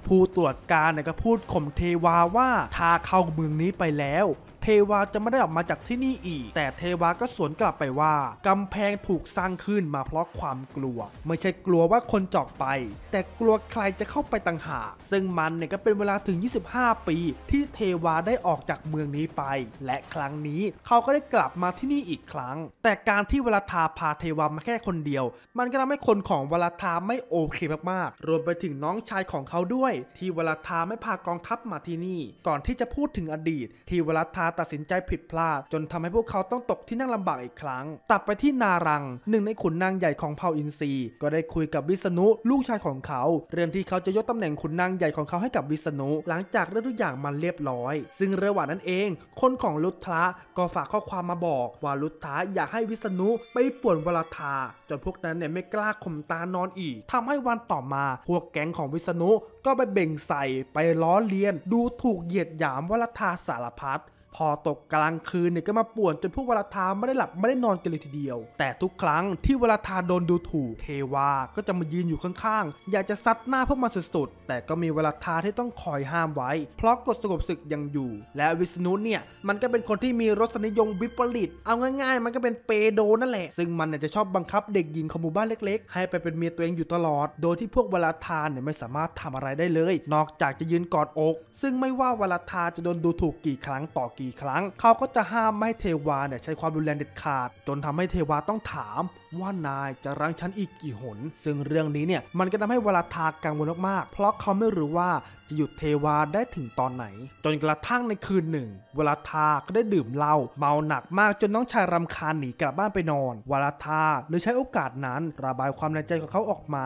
ผู้ตรวจการก็พูดข่มเทวาว่าถ้าเข้าเมืองนี้ไปแล้วเทวาจะไม่ได้ออกมาจากที่นี่อีก แต่เทวาก็สวนกลับไปว่ากำแพงถูกสร้างขึ้นมาเพราะความกลัว ไม่ใช่กลัวว่าคนจอกไป แต่กลัวใครจะเข้าไปต่างหากซึ่งมันเนี่ยก็เป็นเวลาถึง 25 ปี ที่เทวาได้ออกจากเมืองนี้ไป และครั้งนี้ เขาก็ได้กลับมาที่นี่อีกครั้ง แต่การที่เวลาทาพาเทวามาแค่คนเดียว มันก็ทำให้คนของเวลาทาไม่โอเคมาก ๆ รวมไปถึงน้องชายของเขาด้วย ที่เวลาทาไม่พากองทัพมาที่นี่ก่อนที่จะพูดถึงอดีต ที่เวลาทาตัดสินใจผิดพลาด จนทำให้พวกเขาต้องตกที่นั่งลำบากอีกครั้งตัดไปที่นารัง หนึ่งในขุนนางใหญ่ของเผ่าอินทรีก็ได้คุยกับวิษณุลูกชายของเขา เรื่องที่เขาจะยกตำแหน่งขุนนางใหญ่ของเขาให้กับวิษณุหลังจากเรื่องทุกอย่างมันเรียบร้อย ซึ่งระหว่างนั้นเอง คนของลุทธะก็ฝากข้อความมาบอก ว่าลุทธะอยากให้วิษณุไปป่วนวลาธาจนพวกนั้นเนี่ยไม่กล้าข่มตานอนอีก ทำให้วันต่อมาพวกแก๊งของวิษณุก็ไปเบ่งใส่ ไปล้อเลียนดูถูกเหยียดหยามวลธาสารพัดพอตกกลางคืนเนี่ยก็มาป่วนจนพวกวลาทาไม่ได้หลับไม่ได้นอนกันเลยทีเดียว แต่ทุกครั้งที่วลาทาโดนดูถูกเทวา ก็จะมายืนอยู่ข้างๆอยากจะซัดหน้าพวกมันสุดๆแต่ก็มีวลาทาที่ต้องคอยห้ามไว้ เพราะกฎสงบศึกยังอยู่และวิษณุเนี่ยมันก็เป็นคนที่มีรสนิยมวิปริตเอาง่ายๆ มันก็เป็นเปโดนั่นแหละ ซึ่งมันเนี่ยจะชอบบังคับเด็กหญิงของหมู่บ้านเล็กๆ ให้ไปเป็นเมียตัวเองอยู่ตลอดโดยที่พวกวลาทาเนี่ยไม่สามารถทำอะไรได้เลย นอกจากจะยืนกอดอก ซึ่งไม่ว่าวลาทาจะโดนดูถูกกี่ครั้งต่อกี่ครั้งเขาก็จะห้ามไม่ให้เทวาเนี่ยใช้ความรุนแรงเด็ดขาด จนทำให้เทวาต้องถามว่านายจะรังฉันอีกกี่หน ซึ่งเรื่องนี้เนี่ย มันก็ทำให้เวลาทากังวลมากๆเพราะเขาไม่รู้ว่าจะหยุดเทวาได้ถึงตอนไหน จนกระทั่งในคืนหนึ่งเวลาทาก็ได้ดื่มเหล้าเมาหนักมากจนน้องชายรำคาญหนีกลับบ้านไปนอนเวลาทาเลยใช้โอกาสนั้น ระบายความในใจของเขาออกมา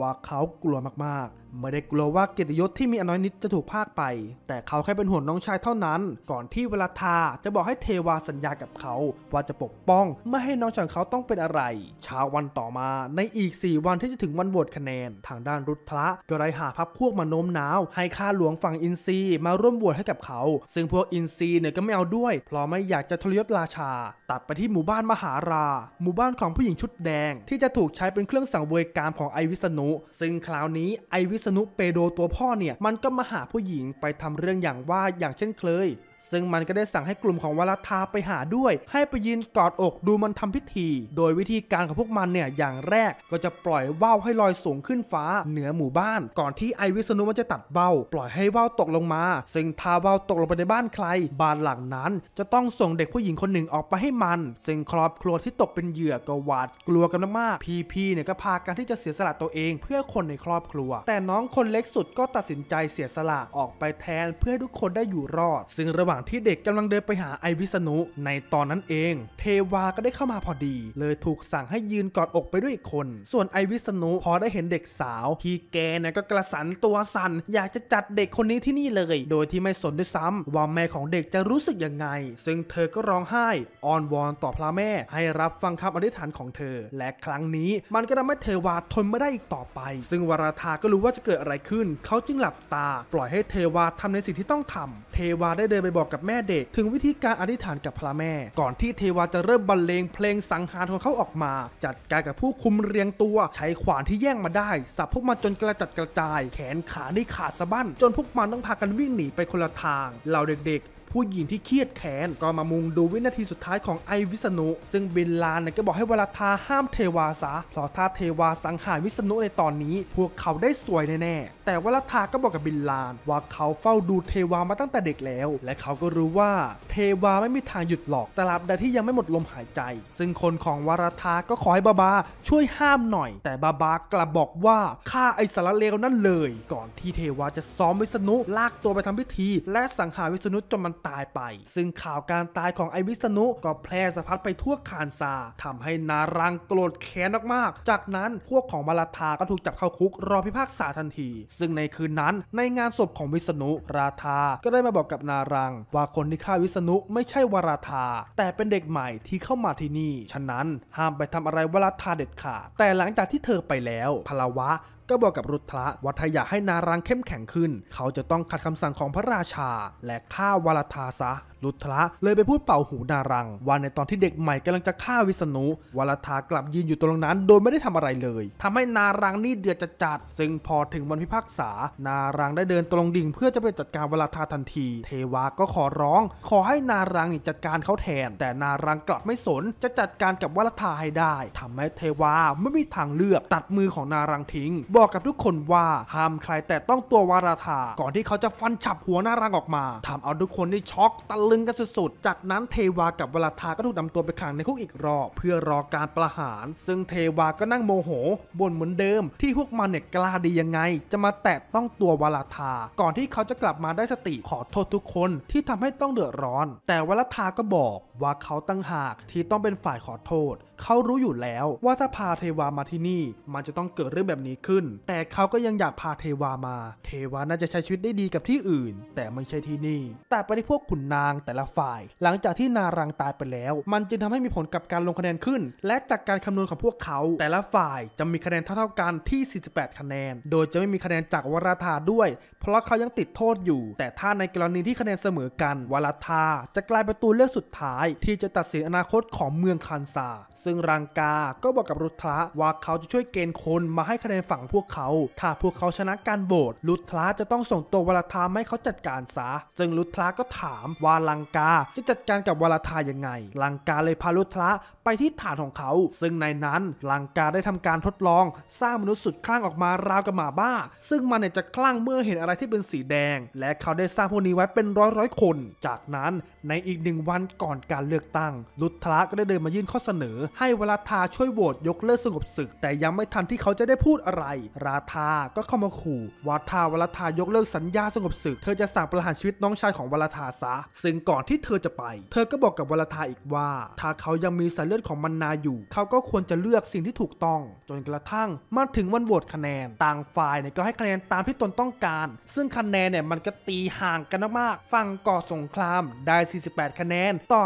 ว่าเขากลัวมากๆ ไม่ได้กลัวว่าเกียรติยศที่มีอน้อยนิดจะถูกพากไป แต่เขาแค่เป็นห่วงน้องชายเท่านั้น ก่อนที่เวลาทาจะบอกให้เทวาสัญญากับเขาว่าจะปกป้องไม่ให้น้องชายเขาต้องเป็นอะไรเช้าวันต่อมาในอีก 4 วันที่จะถึงวันโหวตคะแนน ทางด้านรุทธะก็ได้หาพับพวกมาโน้มน้าว ให้ข้าหลวงฝั่งอินซีมาร่วมโหวตให้กับเขา ซึ่งพวกอินซีเนี่ยก็ไม่เอาด้วย เพราะไม่อยากจะทรยศราชา ตัดไปที่หมู่บ้านมหารา หมู่บ้านของผู้หญิงชุดแดง ที่จะถูกใช้เป็นเครื่องสังเวยการของไอวิษณุซึ่งคราวนี้ไอวิษณุเปโดตัวพ่อเนี่ยมันก็มาหาผู้หญิงไปทำเรื่องอย่างว่าอย่างเช่นเคยซึ่งมันก็ได้สั่งให้กลุ่มของวาลทาไปหาด้วย ให้ไปยืนกอดอกดูมันทำพิธี โดยวิธีการของพวกมันเนี่ยอย่างแรกก็จะปล่อยว่าวให้ลอยสูงขึ้นฟ้าเหนือหมู่บ้าน ก่อนที่ไอวิษณุมันจะตัดเบ้าปล่อยให้ว่าวตกลงมา ซึ่งท้าว่าวตกลงไปในบ้านใครบ้านหลังนั้น จะต้องส่งเด็กผู้หญิงคนหนึ่งออกไปให้มันซึ่งครอบครัวที่ตกเป็นเหยื่อก็หวาดกลัวกันมากพี่ๆเนี่ยก็พากันที่จะเสียสละตัวเองเพื่อคนในครอบครัว แต่น้องคนเล็กสุดก็ตัดสินใจเสียสละออกไปแทน เพื่อให้ทุกคนได้อยู่รอด ซึ่งระหว่างว่างที่เด็กกำลังเดินไปหาไอวิษณุในตอนนั้นเองเทวาก็ได้เข้ามาพอดี เลยถูกสั่งให้ยืนกอดอกไปด้วยอีกคน ส่วนไอวิษณุพอได้เห็นเด็กสาว พีแกนะก็กระสันตัวสั่นอยากจะจัดเด็กคนนี้ที่นี่เลย โดยที่ไม่สนด้วยซ้ำว่าแม่ของเด็กจะรู้สึกยังไง ซึ่งเธอก็ร้องไห้อ้อนวอนต่อพระแม่ให้รับฟังคำอธิษฐานของเธอ และครั้งนี้ มันก็ทำให้เทวาทนไม่ได้อีกต่อไป ซึ่งวราทาก็รู้ว่าจะเกิดอะไรขึ้นเขาจึงหลับตา ปล่อยให้เทวาทำในสิ่งที่ต้องทำ เทวาได้เดินไปบอกอกกับแม่เด็กถึงวิธีการอธิษฐานกับพระแม่ ก่อนที่เทวาจะเริ่มบรรเลงเพลงสังหารของเขาออกมา จัดการกับผู้คุมเรียงตัว ใช้ขวานที่แย่งมาได้ สับพวกมันจนกระจัดกระจาย แขนขานี่ขาดสะบั้นจนพวกมันต้องพากันวิ่งหนีไปคนละทางเหล่าเด็กผู้หญิงที่เครียดแค้นก็มามุงดูวินาทีสุดท้ายของไอวิษณุ ซึ่งบินลานเนี่ยก็บอกให้วราธาห้ามเทวาซะเพราะถ้าเทวาสังหารวิษณุในตอนนี้ พวกเขาได้สวยแน่แต่วราธาก็บอกกับบินลาน ว่าเขาเฝ้าดูเทวามาตั้งแต่เด็กแล้ว และเขาก็รู้ว่าเทวาไม่มีทางหยุดหลอกตราบใดที่ยังไม่หมดลมหายใจ ซึ่งคนของวราธาก็ขอให้บาบา ช่วยห้ามหน่อย แต่บาบากลับบอกว่าฆ่าไอสารเลวนั่นเลย ก่อนที่เทวาจะซ้อมวิษณุลากตัวไปทำพิธี และสังหารวิษณุจนมันตายไป ซึ่งข่าวการตายของไอวิษณุก็แพร่สะพัดไปทั่วคานซา ทำให้นารังโกรธแค้นมากๆ จากนั้นพวกของมาลาทาก็ถูกจับเข้าคุกรอพิพากษาทันที ซึ่งในคืนนั้นในงานศพของวิษณุราธาก็ได้มาบอกกับนารัง ว่าคนที่ฆ่าวิษณุไม่ใช่วราธา แต่เป็นเด็กใหม่ที่เข้ามาที่นี่ ฉะนั้นห้ามไปทำอะไรวราธาเด็ดขาดแต่หลังจากที่เธอไปแล้วพลาวะก็บอกกับรุทธะว่าถ้าอยากให้นารังเข้มแข็งขึ้น เขาจะต้องขัดคำสั่งของพระราชา และฆ่าวาลทาซะลุทระเลยไปพูดเป่าหูนารังว่าในตอนที่เด็กใหม่ กำลังจะฆ่าวิษณุวาลทากลับยืนอยู่ตรงนั้น โดยไม่ได้ทำอะไรเลย ทำให้นารังนี่เดือดจัดซึ่งพอถึงวันพิพากษา นารังได้เดินตรงดิ่งเพื่อจะไปจัดการวาลทาทันที เทวาก็ขอร้อง ขอให้นารังจัดการเขาแทน แต่นารังกลับไม่สน จะจัดการกับวาลทาให้ได้ ทำให้เทวาไม่มีทางเลือกตัดมือของนารังทิ้ง บอกกับทุกคนว่าห้ามใครแต่ต้องตัววาลทา ก่อนที่เขาจะฟันฉับหัวนารังออกมา ทำเอาทุกคนได้ช็อกตะลึึงกันสุดๆจากนั้นเทวากับวลาทาก็ถูกนำตัวไปขังในคุกอีกรอบเพื่อรอการประหาร ซึ่งเทวาก็นั่งโมโหบ่นเหมือนเดิม ที่พวกมันเนี่ยกล้าดียังไง จะมาแตะต้องตัววลาทาก่อนที่เขาจะกลับมาได้สติขอโทษทุกคนที่ทำให้ต้องเดือดร้อน แต่วลาทาก็บอกว่าเขาตั้งหากที่ต้องเป็นฝ่ายขอโทษ เขารู้อยู่แล้วว่าถ้าพาเทวามาที่นี่ มันจะต้องเกิดเรื่องแบบนี้ขึ้น แต่เขาก็ยังอยากพาเทวามา เทวาน่าจะใช้ชีวิตได้ดีกับที่อื่น แต่ไม่ใช่ที่นี่ แต่ไปที่พวกขุนนางางแต่ละฝ่าย หลังจากที่นารังตายไปแล้ว มันจึงทำให้มีผลกับการลงคะแนนขึ้น และจากการคำนวณของพวกเขา แต่ละฝ่ายจะมีคะแนนเท่าๆกันที่ 48 คะแนน โดยจะไม่มีคะแนนจากวราธาด้วย เพราะเขายังติดโทษอยู่ แต่ถ้าในกรณีที่คะแนนเสมอกัน วราธาจะกลายเป็นตัวเลือกสุดท้าย ที่จะตัดสินอนาคตของเมืองคันซาซึ่งรังกา ก็บอกกับรุทระว่าเขาจะช่วยเกณฑ์คนมาให้คะแนนฝั่งพวกเขา ถ้าพวกเขาชนะการโหวตรุทระจะต้องส่งตัววราธาให้เขาจัดการซะ ซึ่งรุทระก็ถามวาลังกาจะจัดการกับวราทายังไงลังกาเลยพาลุทระไปที่ฐานของเขา ซึ่งในนั้นลังกาได้ทำการทดลอง สร้างมนุษย์สุดคลั่งออกมาราวกับหมาบ้า ซึ่งมันเนี่ยจะคลั่งเมื่อเห็นอะไรที่เป็นสีแดง และเขาได้สร้างพวกนี้ไว้เป็นร้อยร้อยคน จากนั้นในอีกหนึ่งวันก่อนการเลือกตั้ง ลุทระก็ได้เดินมายื่นข้อเสนอ ให้วราทาช่วยโหวตยกเลิกสงบศึก แต่ยังไม่ทันที่เขาจะได้พูดอะไร ราทาก็เข้ามาขู่วราทาวราทายกเลิกสัญญาสงบศึก เธอจะสั่งประหารชีวิตน้องชายของวราทาซะซึ่งงก่อนที่เธอจะไป เธอก็บอกกับวลาทาอีกว่าถ้าเขายังมีสายเลือดของมันนาอยู่ เขาก็ควรจะเลือกสิ่งที่ถูกต้องจนกระทั่ง มาถึงวันโหวตคะแนน ต่างฝ่ายเนี่ยก็ให้คะแนนตามที่ตนต้องการ ซึ่งคะแนนเนี่ยมันก็ตีห่างกันมากๆฝั่งก่อสงครามได้ 48 คะแนนต่อ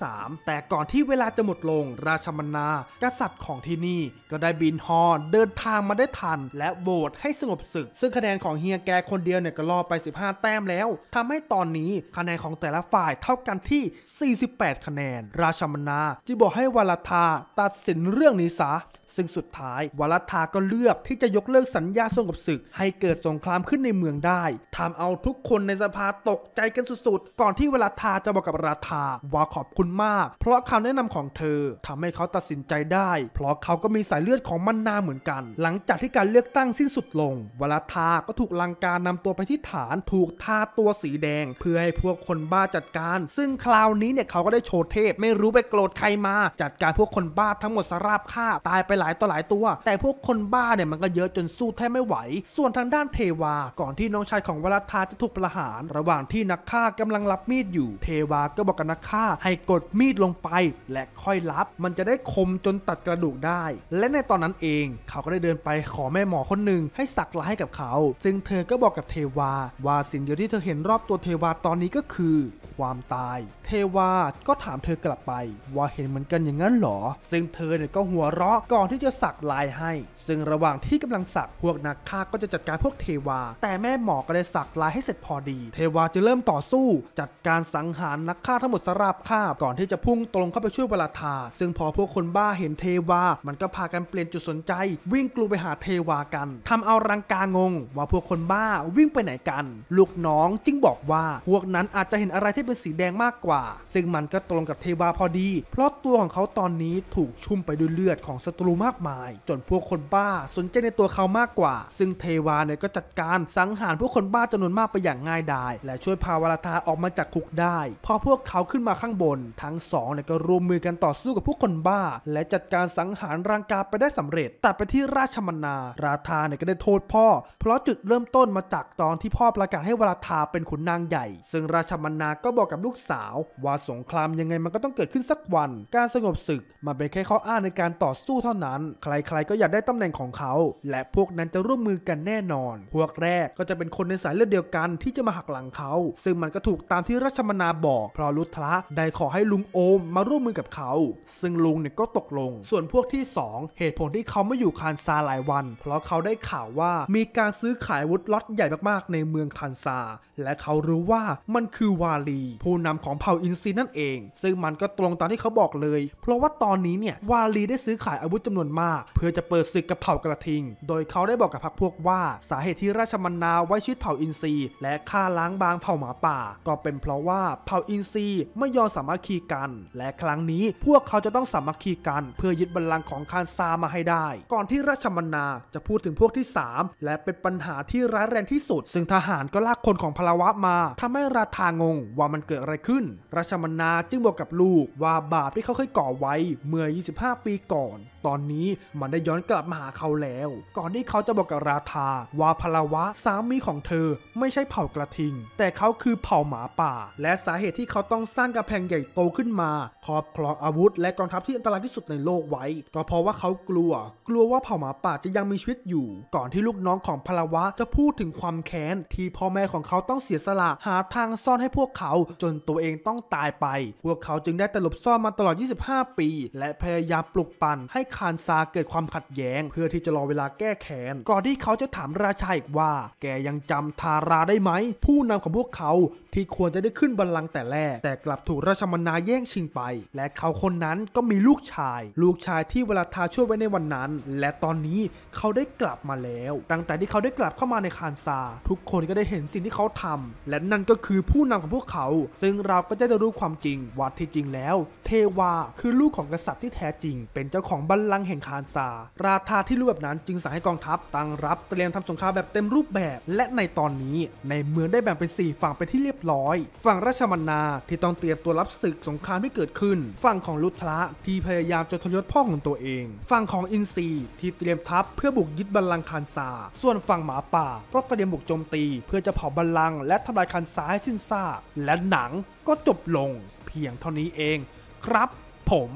33 แต่ก่อนที่เวลาจะหมดลง ราชมันนา กษัตริย์ของที่นี่ก็ได้บินฮอนเดินทางมาได้ทันและโหวตให้สงบศึก ซึ่งคะแนนของเฮียแกคนเดียวเนี่ยก็ล่อไป 15 แต้มแล้ว ทำให้ตอนนี้คะแนนของแต่ละฝ่ายเท่ากันที่ 48 คะแนน ราชมนาจึงบอกให้วาลาธาตัดสินเรื่องนี้ซะซึ่งสุดท้าย วลัทาก็เลือกที่จะยกเลิกสัญญาสงบศึกให้เกิดสงครามขึ้นในเมืองได้ทำเอาทุกคนในสภาตกใจกันสุดๆ ก่อนที่วลัทาจะบอกกับราธาว่าขอบคุณมากเพราะคำแนะนำของเธอทำให้เขาตัดสินใจได้ เพราะเขาก็มีสายเลือดของมันนาเหมือนกัน หลังจากที่การเลือกตั้งสิ้นสุดลง วลัทาก็ถูกลังการนำตัวไปที่ฐานถูกทาตัวสีแดง เพื่อให้พวกคนบ้าจัดการ ซึ่งคราวนี้เนี่ยเขาก็ได้โชว์เทพไม่รู้ไปโกรธใครมาจัดการพวกคนบ้าทั้งหมดสราบคาบตายไปหลายต่อหลายตัวแต่พวกคนบ้าเนี่ยมันก็เยอะจนสู้แทบไม่ไหว ส่วนทางด้านเทวาก่อนที่น้องชายของวรัธาจะถูกประหาร ระหว่างที่นักฆ่ากำลังรับมีดอยู่เทวา ก็บอกกับนักฆ่าให้กดมีดลงไป และค่อยรับมันจะได้คมจนตัดกระดูกได้ และในตอนนั้นเองเขาก็ได้เดินไปขอแม่หมอคนหนึ่งให้สักลายให้กับเขา ซึ่งเธอก็บอกกับเทวา ว่าสิ่งเดียวที่เธอเห็นรอบตัวเทวาตอนนี้ก็คือ ความตาย เทวา ก็ถามเธอกลับไป ว่าเห็นเหมือนกันอย่างนั้นหรอซึ่งเธอเนี่ยก็หัวเราะก่อนที่จะสักลายให้ ซึ่งระหว่างที่กำลังสักพวกนักฆ่าก็จะจัดการพวกเทวา แต่แม่หมอก็ได้สักลายให้เสร็จพอดี เทวาจะเริ่มต่อสู้จัดการสังหารนักฆ่าทั้งหมดสราบคาบก่อนที่จะพุ่งตรงเข้าไปช่วยวลาธาซึ่งพอพวกคนบ้าเห็นเทวา มันก็พากันเปลี่ยนจุดสนใจ วิ่งกลูไปหาเทวากัน ทำเอารังกางงว่าพวกคนบ้าวิ่งไปไหนกัน ลูกน้องจึงบอกว่า พวกนั้นอาจจะเห็นอะไรที่เป็นสีแดงมากกว่า ซึ่งมันก็ตรงกับเทวาพอดี เพราะตัวของเขาตอนนี้ถูกชุ่มไปด้วยเลือดของศัตรูู้มากมาย จนพวกคนบ้าสนใจในตัวเขามากกว่า ซึ่งเทวาเนี่ยก็จัดการสังหารพวกคนบ้าจำนวนมากไปอย่างง่ายดาย และช่วยพาวราธาออกมาจากคุกได้ พอพวกเขาขึ้นมาข้างบน ทั้งสองเนี่ยก็รวมมือกันต่อสู้กับพวกคนบ้า และจัดการสังหารรังกาไปได้สำเร็จ แต่ไปที่ราชมนา ราธาเนี่ยก็ได้โทษพ่อ เพราะจุดเริ่มต้นมาจากตอนที่พ่อประกาศให้วราธาเป็นขุนนางใหญ่ ซึ่งราชมนา ก็บอกกับลูกสาวว่าสงครามยังไงมันก็ต้องเกิดขึ้นสักวัน การสงบศึกมันเป็นแค่ข้ออ้างในการต่อสู้เท่านั้นนั้นใครๆก็อยากได้ตำแหน่งของเขา และพวกนั้นจะร่วมมือกันแน่นอน พวกแรกก็จะเป็นคนในสายเลือดเดียวกันที่จะมาหักหลังเขา ซึ่งมันก็ถูกตามที่รัชมนาบอก เพราะลุทละได้ขอให้ลุงโอมมาร่วมมือกับเขา ซึ่งลุงเนี่ยก็ตกลง ส่วนพวกที่ 2 เหตุผลที่เขาไม่อยู่คานซาหลายวัน เพราะเขาได้ข่าวว่ามีการซื้อขายวุฒิล็อตใหญ่มากๆ ในเมืองคานซา และเขารู้ว่ามันคือวาลีผู้นำของเผ่าอินซีนั่นเอง ซึ่งมันก็ตรงตามที่เขาบอกเลย เพราะว่าตอนนี้เนี่ยวาลีได้ซื้อขายอาวุธจำนวนมาก เพื่อจะเปิดศึกกับเผ่ากระทิง โดยเขาได้บอกกับพรรคพวกว่า สาเหตุที่ราชมันนาไว้ชีวิตเผ่าอินทรีและฆ่าล้างบางเผ่าหมาป่า ก็เป็นเพราะว่าเผ่าอินทรีไม่ยอมสามัคคีกัน และครั้งนี้พวกเขาจะต้องสามัคคีกันเพื่อยึดบัลลังก์ของคานซามาให้ได้ ก่อนที่ราชมันนาจะพูดถึงพวกที่ 3 และเป็นปัญหาที่ร้ายแรงที่สุด ซึ่งทหารก็ลากคนของพลาวะมา ทำให้ราธางงว่ามันเกิดอะไรขึ้น ราชมันนาจึงบอกกับลูกว่าบาปที่เขาเคยก่อไว้เมื่อ 25 ปีก่อนตอนนี้มันได้ย้อนกลับมาหาเขาแล้ว ก่อนที่เขาจะบอกกับราธาว่าพลาวะสามีของเธอ ไม่ใช่เผ่ากระทิง แต่เขาคือเผ่าหมาป่า และสาเหตุที่เขาต้องสร้างกำแพงใหญ่โตขึ้นมาครอบครองอาวุธและกองทัพที่อันตรายที่สุดในโลกไว้ก็เพราะว่าเขากลัว กลัวว่าเผ่าหมาป่าจะยังมีชีวิตอยู่ ก่อนที่ลูกน้องของพลาวะจะพูดถึงความแค้นที่พ่อแม่ของเขาต้องเสียสละหาทางซ่อนให้พวกเขาจนตัวเองต้องตายไป พวกเขาจึงได้ตลบซ่อนมาตลอด 25 ปี และพยายามปลุกปั่นให้คานซาเกิดความขัดแย้ง เพื่อที่จะรอเวลาแก้แค้นก่อนที่เขาจะถามราชาอีกว่า แกยังจำทาราได้ไหม ผู้นำของพวกเขาที่ควรจะได้ขึ้นบัลลังก์แต่แรกแต่กลับถูกราชมนาแย่งชิงไป และเขาคนนั้นก็มีลูกชาย ลูกชายที่เวลาทาช่วยไว้ในวันนั้น และตอนนี้เขาได้กลับมาแล้ว ตั้งแต่ที่เขาได้กลับเข้ามาในคานซา ทุกคนก็ได้เห็นสิ่งที่เขาทำ และนั่นก็คือผู้นำของพวกเขาซึ่งเราก็จะได้รู้ความจริงว่าที่จริงแล้ว เทวาคือลูกของกษัตริย์ที่แท้จริง เป็นเจ้าของบัลลังแห่งคารซา ราธาที่รูปแบบนั้นจึงสั่งให้กองทัพตั้งรับ เตรียมทำสงครามแบบเต็มรูปแบบ และในตอนนี้ในเมืองได้แบ่งเป็น 4 ฝั่งไปที่เรียบร้อย ฝั่งราชมันนาที่ต้องเตรียมตัวรับศึกสงครามที่เกิดขึ้น ฝั่งของลุทระที่พยายามจะทรยศพ่อของตัวเอง ฝั่งของอินซีที่เตรียมทัพเพื่อบุกยึดบัลลังก์คารซา ส่วนฝั่งหมาป่าก็เตรียมบุกโจมตี เพื่อจะเผาบัลลังก์และทำลายคารซาให้สิ้นซาก และหนังก็จบลง เพียงเท่านี้เองครับ ผม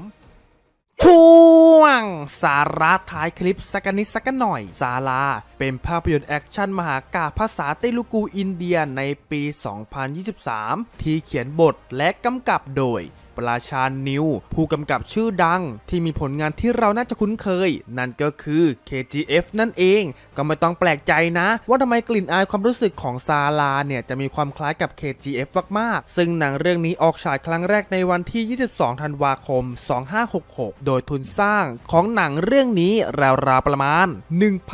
ช่วงสาระท้ายคลิปสักนิดสักหน่อย ซาลาเป็นภาพยนตร์แอคชั่นมหากาภาษาเตลูกูอินเดียในปี 2023 ที่เขียนบทและกำกับโดยราชานิวผู้กำกับชื่อดังที่มีผลงานที่เราน่าจะคุ้นเคย นั่นก็คือ KGF นั่นเองก็ไม่ต้องแปลกใจนะ ว่าทำไมกลิ่นอายความรู้สึกของซาลาเนี่ย จะมีความคล้ายกับ KGF มาก ๆ ซึ่งหนังเรื่องนี้ออกฉายครั้งแรกในวันที่ 22 ธันวาคม 2566 โดยทุนสร้างของหนังเรื่องนี้ราว ๆ ประมาณ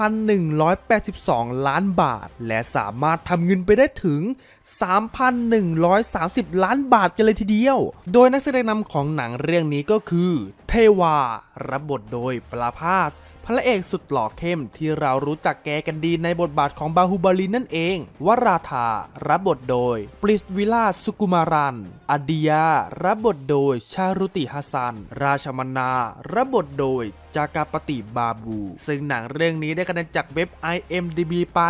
1,182 ล้านบาท และสามารถทำเงินไปได้ถึง3,130 ล้านบาทกันเลยทีเดียว โดยนักแสดงนำของหนังเรื่องนี้ก็คือ เทวารับบทโดยปลาพาสพระเอกสุดหล่อเข้มที่เรารู้จักแกกันดีในบทบาทของบาฮูบาลีนั่นเอง วราธารับบทโดย ปริสวิลาสุกุมารัน อดียารับบทโดย ชารุติฮัสัน ราชมนา รับบทโดยจากาปฏิบาบู ซึ่งหนังเรื่องนี้ได้คะแนนจากเว็บ IMDB ไป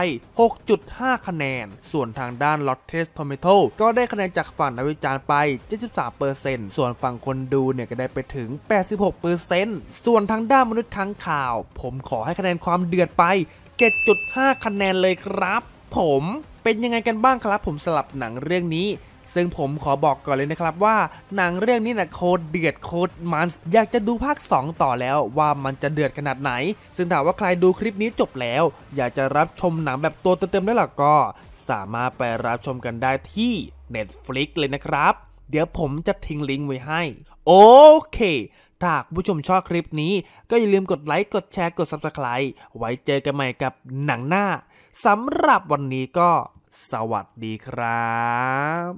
6.5 คะแนน ส่วนทางด้าน l o t t e s t o m a t o ก็ได้คะแนนจากฝั่งนักวิจารณ์ไป 73%ส่วนฝั่งคนดูเนี่ยก็ได้ไปถึง 86%ส่วนทางด้านมนุษย์ค้างข่าวผมขอให้คะแนนความเดือดไป 7.5 คะแนนเลยครับ ผมเป็นยังไงกันบ้างครับผมสลับหนังเรื่องนี้ ซึ่งผมขอบอกก่อนเลยนะครับว่าหนังเรื่องนี้นะโคตรเดือดโคตรมันอยากจะดูภาค 2 ต่อแล้วว่ามันจะเดือดขนาดไหน ซึ่งถามว่าใครดูคลิปนี้จบแล้ว อยากจะรับชมหนังแบบตัวเต็มๆได้หรอก็ สามารถไปรับชมกันได้ที่ Netflix เลยนะครับ เดี๋ยวผมจะทิ้งลิงก์ไว้ให้โอเคถ้าผู้ชมชอบคลิปนี้ก็อย่าลืมกดไลค์ กดแชร์ กด subscribe ไว้เจอกันใหม่กับหนังหน้าสำหรับวันนี้ก็สวัสดีครับ